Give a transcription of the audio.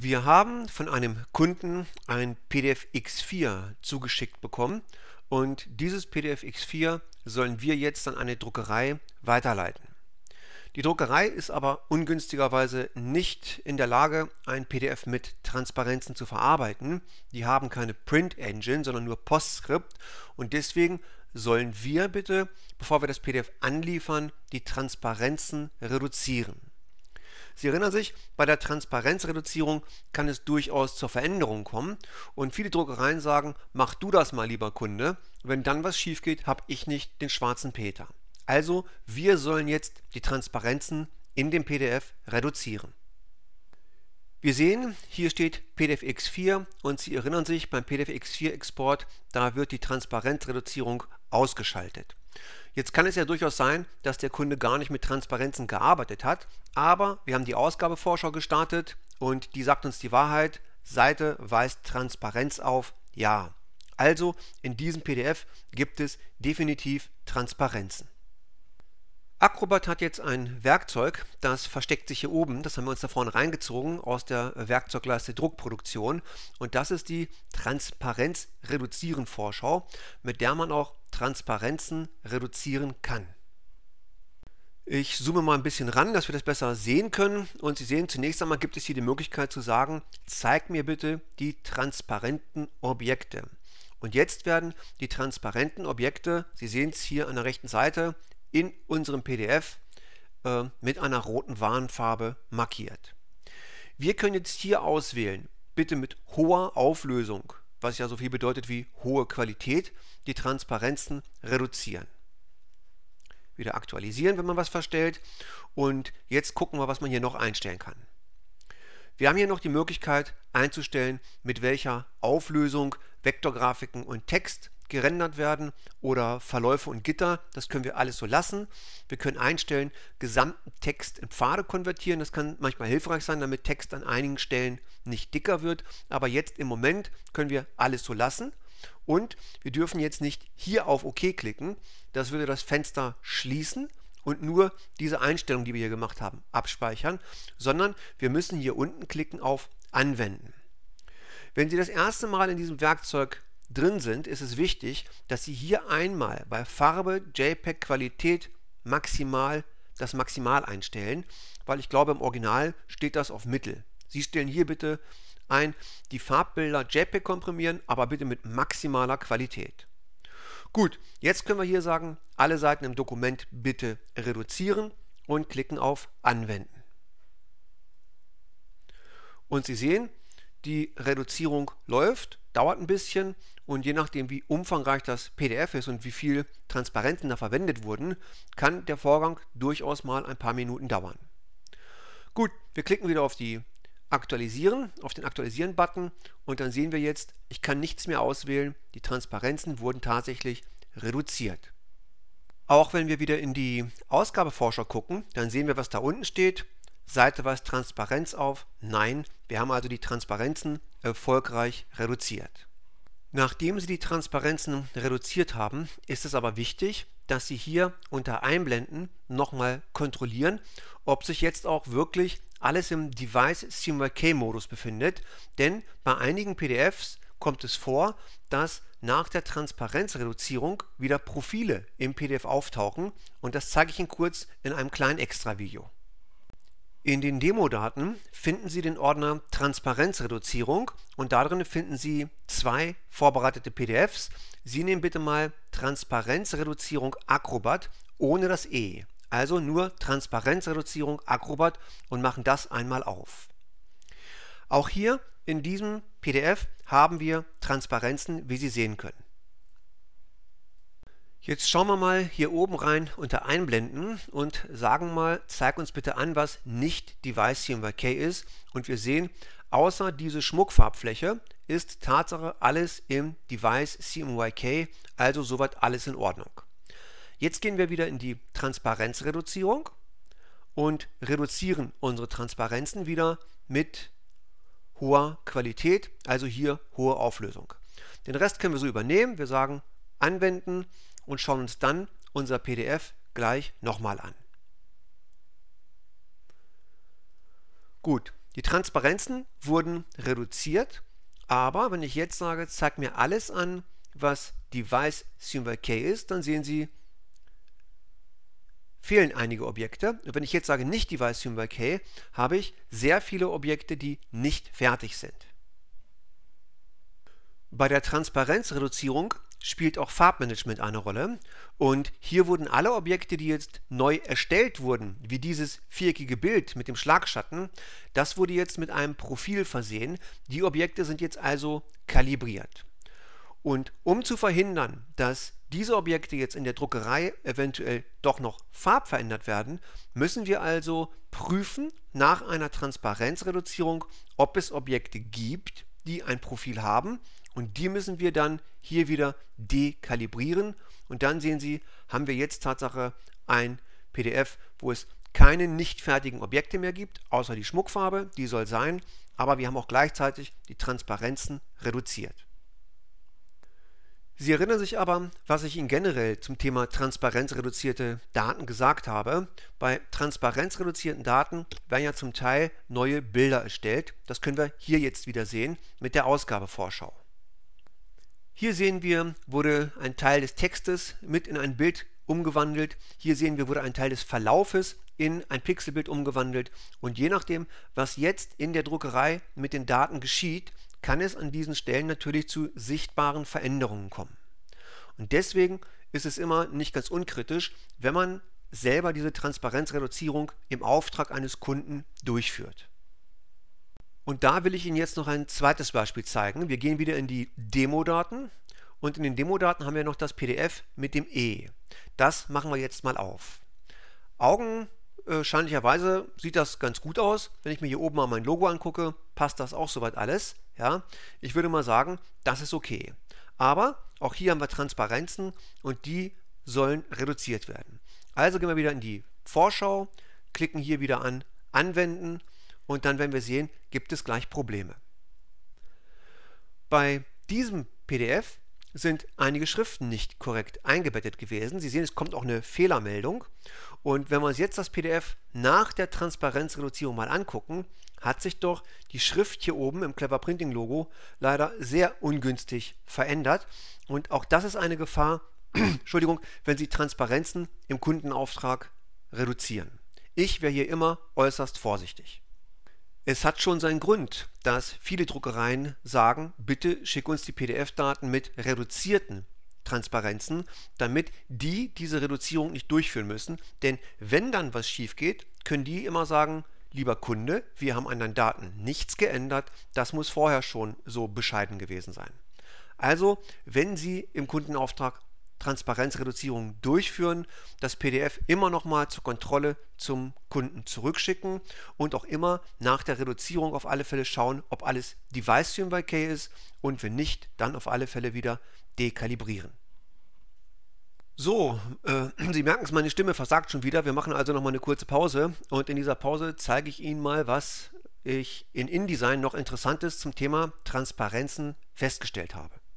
Wir haben von einem Kunden ein PDF X4 zugeschickt bekommen und dieses PDF X4 sollen wir jetzt an eine Druckerei weiterleiten. Die Druckerei ist aber ungünstigerweise nicht in der Lage, ein PDF mit Transparenzen zu verarbeiten. Die haben keine Print Engine, sondern nur PostScript und deswegen sollen wir bitte, bevor wir das PDF anliefern, die Transparenzen reduzieren. Sie erinnern sich, bei der Transparenzreduzierung kann es durchaus zur Veränderung kommen und viele Druckereien sagen, mach du das mal lieber Kunde, wenn dann was schief geht, habe ich nicht den schwarzen Peter. Also wir sollen jetzt die Transparenzen in dem PDF reduzieren. Wir sehen, hier steht PDFX4 und Sie erinnern sich, beim PDFX4-Export, da wird die Transparenzreduzierung ausgeschaltet. Jetzt kann es ja durchaus sein, dass der Kunde gar nicht mit Transparenzen gearbeitet hat, aber wir haben die Ausgabevorschau gestartet und die sagt uns die Wahrheit. Seite weist Transparenz auf, ja. Also in diesem PDF gibt es definitiv Transparenzen. Acrobat hat jetzt ein Werkzeug, das versteckt sich hier oben. Das haben wir uns da vorne reingezogen aus der Werkzeugleiste Druckproduktion. Und das ist die Transparenz reduzieren Vorschau, mit der man auch Transparenzen reduzieren kann. Ich zoome mal ein bisschen ran, dass wir das besser sehen können. Und Sie sehen, zunächst einmal gibt es hier die Möglichkeit zu sagen, zeig mir bitte die transparenten Objekte. Und jetzt werden die transparenten Objekte, Sie sehen es hier an der rechten Seite, in unserem PDF äh, mit einer roten Warnfarbe markiert. Wir können jetzt hier auswählen, bitte mit hoher Auflösung, was ja so viel bedeutet wie hohe Qualität, die Transparenzen reduzieren. Wieder aktualisieren, wenn man was verstellt. Und jetzt gucken wir, was man hier noch einstellen kann. Wir haben hier noch die Möglichkeit einzustellen, mit welcher Auflösung Vektorgrafiken und Text gerendert werden oder Verläufe und Gitter. Das können wir alles so lassen. Wir können einstellen, gesamten Text in Pfade konvertieren. Das kann manchmal hilfreich sein, damit Text an einigen Stellen nicht dicker wird. Aber jetzt im Moment können wir alles so lassen. Und wir dürfen jetzt nicht hier auf OK klicken. Das würde das Fenster schließen und nur diese Einstellung, die wir hier gemacht haben, abspeichern, sondern wir müssen hier unten klicken auf Anwenden. Wenn Sie das erste Mal in diesem Werkzeug drin sind, ist es wichtig, dass Sie hier einmal bei Farbe, JPEG, Qualität maximal das Maximal einstellen, weil ich glaube im Original steht das auf Mittel. Sie stellen hier bitte ein, die Farbbilder JPEG komprimieren, aber bitte mit maximaler Qualität. Gut, jetzt können wir hier sagen, alle Seiten im Dokument bitte reduzieren und klicken auf Anwenden. Und Sie sehen, die Reduzierung läuft, dauert ein bisschen und je nachdem, wie umfangreich das PDF ist und wie viel Transparenten da verwendet wurden, kann der Vorgang durchaus mal ein paar Minuten dauern. Gut, wir klicken wieder auf die Aktualisieren, auf den Aktualisieren-Button und dann sehen wir jetzt, ich kann nichts mehr auswählen. Die Transparenzen wurden tatsächlich reduziert. Auch wenn wir wieder in die Ausgabeforscher gucken, dann sehen wir, was da unten steht. Seite weist Transparenz auf. Nein, wir haben also die Transparenzen erfolgreich reduziert. Nachdem Sie die Transparenzen reduziert haben, ist es aber wichtig, dass Sie hier unter Einblenden nochmal kontrollieren, ob sich jetzt auch wirklich alles im Device CMYK Modus befindet, denn bei einigen PDFs kommt es vor, dass nach der Transparenzreduzierung wieder Profile im PDF auftauchen und das zeige ich Ihnen kurz in einem kleinen Extra-Video. In den Demo-Daten finden Sie den Ordner Transparenzreduzierung und darin finden Sie zwei vorbereitete PDFs. Sie nehmen bitte mal Transparenzreduzierung Acrobat ohne das E. Also nur Transparenzreduzierung Acrobat und machen das einmal auf. Auch hier in diesem PDF haben wir Transparenzen, wie Sie sehen können. Jetzt schauen wir mal hier oben rein unter Einblenden und sagen mal, zeig uns bitte an, was nicht Device CMYK ist. Und wir sehen, außer diese Schmuckfarbfläche ist Tatsache alles im Device CMYK, also soweit alles in Ordnung. Jetzt gehen wir wieder in die Transparenzreduzierung und reduzieren unsere Transparenzen wieder mit hoher Qualität, also hier hohe Auflösung. Den Rest können wir so übernehmen. Wir sagen Anwenden, und schauen uns dann unser PDF gleich nochmal an. Gut, die Transparenzen wurden reduziert, aber wenn ich jetzt sage, zeig mir alles an, was Device Symbol K ist, dann sehen Sie, fehlen einige Objekte. Und wenn ich jetzt sage nicht Device Symbol K, habe ich sehr viele Objekte, die nicht fertig sind. Bei der Transparenzreduzierung spielt auch Farbmanagement eine Rolle. Und hier wurden alle Objekte, die jetzt neu erstellt wurden, wie dieses viereckige Bild mit dem Schlagschatten, das wurde jetzt mit einem Profil versehen. Die Objekte sind jetzt also kalibriert. Und um zu verhindern, dass diese Objekte jetzt in der Druckerei eventuell doch noch farbverändert werden, müssen wir also prüfen nach einer Transparenzreduzierung, ob es Objekte gibt, die ein Profil haben und die müssen wir dann hier wieder dekalibrieren. Und dann sehen Sie, haben wir jetzt Tatsache ein PDF, wo es keine nicht fertigen Objekte mehr gibt, außer die Schmuckfarbe, die soll sein, aber wir haben auch gleichzeitig die Transparenzen reduziert. Sie erinnern sich aber, was ich Ihnen generell zum Thema transparenzreduzierte Daten gesagt habe. Bei transparenzreduzierten Daten werden ja zum Teil neue Bilder erstellt. Das können wir hier jetzt wieder sehen mit der Ausgabevorschau. Hier sehen wir, wurde ein Teil des Textes mit in ein Bild umgewandelt. Hier sehen wir, wurde ein Teil des Verlaufes in ein Pixelbild umgewandelt. Und je nachdem, was jetzt in der Druckerei mit den Daten geschieht, kann es an diesen Stellen natürlich zu sichtbaren Veränderungen kommen. Und deswegen ist es immer nicht ganz unkritisch, wenn man selber diese Transparenzreduzierung im Auftrag eines Kunden durchführt. Und da will ich Ihnen jetzt noch ein zweites Beispiel zeigen. Wir gehen wieder in die Demo-Daten und in den Demo-Daten haben wir noch das PDF mit dem E. Das machen wir jetzt mal auf. Augenscheinlicherweise äh, sieht das ganz gut aus. Wenn ich mir hier oben mal mein Logo angucke, passt das auch soweit alles. Ja, ich würde mal sagen, das ist okay. Aber auch hier haben wir Transparenzen und die sollen reduziert werden. Also gehen wir wieder in die Vorschau, klicken hier wieder an Anwenden und dann werden wir sehen, gibt es gleich Probleme. Bei diesem PDF sind einige Schriften nicht korrekt eingebettet gewesen. Sie sehen, es kommt auch eine Fehlermeldung. Und wenn wir uns jetzt das PDF nach der Transparenzreduzierung mal angucken, hat sich doch die Schrift hier oben im Clever Printing Logo leider sehr ungünstig verändert. Und auch das ist eine Gefahr, Entschuldigung, wenn Sie Transparenzen im Kundenauftrag reduzieren. Ich wäre hier immer äußerst vorsichtig. Es hat schon seinen Grund, dass viele Druckereien sagen, bitte schick uns die PDF-Daten mit reduzierten Transparenzen, damit die diese Reduzierung nicht durchführen müssen. Denn wenn dann was schief geht, können die immer sagen, lieber Kunde, wir haben an deinen Daten nichts geändert, das muss vorher schon so bescheiden gewesen sein. Also, wenn Sie im Kundenauftrag Transparenzreduzierung durchführen, das PDF immer nochmal zur Kontrolle zum Kunden zurückschicken und auch immer nach der Reduzierung auf alle Fälle schauen, ob alles Device Stream by ist und wenn nicht, dann auf alle Fälle wieder dekalibrieren. So, äh, Sie merken es, meine Stimme versagt schon wieder. Wir machen also nochmal eine kurze Pause und in dieser Pause zeige ich Ihnen mal, was ich in InDesign noch Interessantes zum Thema Transparenzen festgestellt habe.